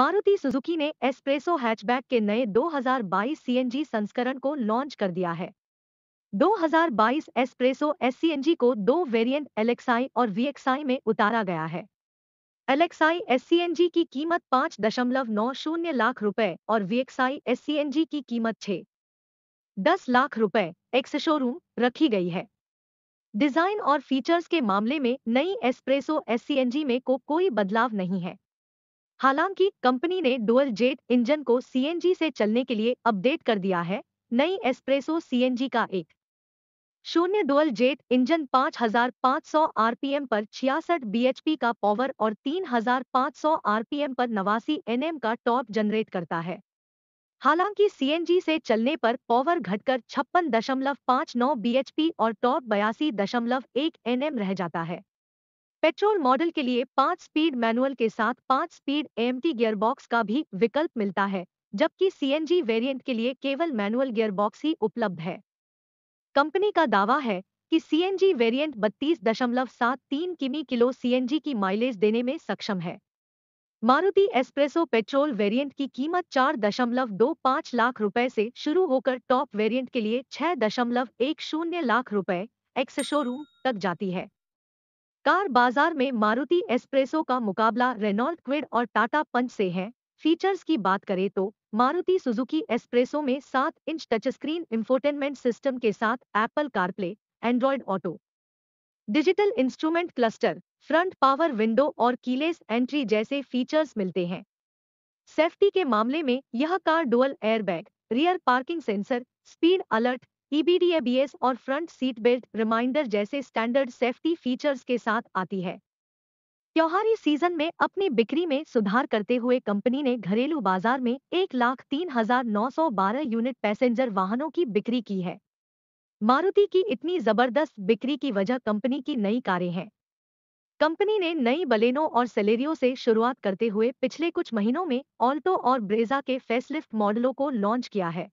Maruti Suzuki ने S-Presso hatchback के नए 2022 सीएनजी संस्करण को लॉन्च कर दिया है 2022 एस्प्रेसो एससीएनजी को दो वेरिएंट एलेक्साई और वीएक्साई में उतारा गया है एलेक्साई एससीएनजी की कीमत पाँच दशमलव नौ शून्य लाख रुपए और वीएक्साई एससीएनजी की कीमत छः दस लाख रुपए एक्स शोरूम रखी गई है डिजाइन और फीचर्स के मामले में नई एस्प्रेसो एस में को कोई बदलाव नहीं है हालांकि कंपनी ने डुअल जेट इंजन को सीएनजी से चलने के लिए अपडेट कर दिया है नई एस्प्रेसो सीएनजी का एक शून्य डुअल जेट इंजन 5,500 आरपीएम पर छियासठ बीएचपी का पावर और 3,500 आरपीएम पर नवासी एनएम का टॉप जनरेट करता है हालांकि सीएनजी से चलने पर पावर घटकर छप्पन दशमलव पाँच नौ बीएचपी और टॉप बयासी दशमलव एक एनएम रह जाता है पेट्रोल मॉडल के लिए पाँच स्पीड मैनुअल के साथ पाँच स्पीड एएमटी गियरबॉक्स का भी विकल्प मिलता है जबकि सीएनजी वेरिएंट के लिए केवल मैनुअल गियरबॉक्स ही उपलब्ध है कंपनी का दावा है कि सीएनजी वेरिएंट बत्तीस दशमलव सात तीन किमी किलो सीएनजी की माइलेज देने में सक्षम है मारुति एस्प्रेसो पेट्रोल वेरिएंट की कीमत चार दशमलव दो पाँच लाख रुपए से शुरू होकर टॉप वेरिएंट के लिए छह दशमलव एक शून्य लाख रुपए एक्स शोरूम तक जाती है कार बाजार में मारुति एस्प्रेसो का मुकाबला रेनॉल्ट क्विड और टाटा पंच से है फीचर्स की बात करें तो मारुति सुजुकी एस्प्रेसो में सात inch touch screen infotainment system के साथ Apple CarPlay Android auto digital instrument cluster front power window और कीलेस एंट्री जैसे फीचर्स मिलते हैं सेफ्टी के मामले में यह car dual airbag rear parking sensor speed alert EBD ABS e और फ्रंट सीट बेल्ट रिमाइंडर जैसे स्टैंडर्ड सेफ्टी फीचर्स के साथ आती है त्योहारी सीजन में अपनी बिक्री में सुधार करते हुए कंपनी ने घरेलू बाजार में एक लाख तीन हजार नौ सौ बारह यूनिट पैसेंजर वाहनों की बिक्री की है मारुति की इतनी जबरदस्त बिक्री की वजह कंपनी की नई कारें हैं कंपनी ने नई बलेनो और सेलेरियो से शुरुआत करते हुए पिछले कुछ महीनों में ऑल्टो और ब्रेजा के फेसलिफ्ट मॉडलों को लॉन्च किया है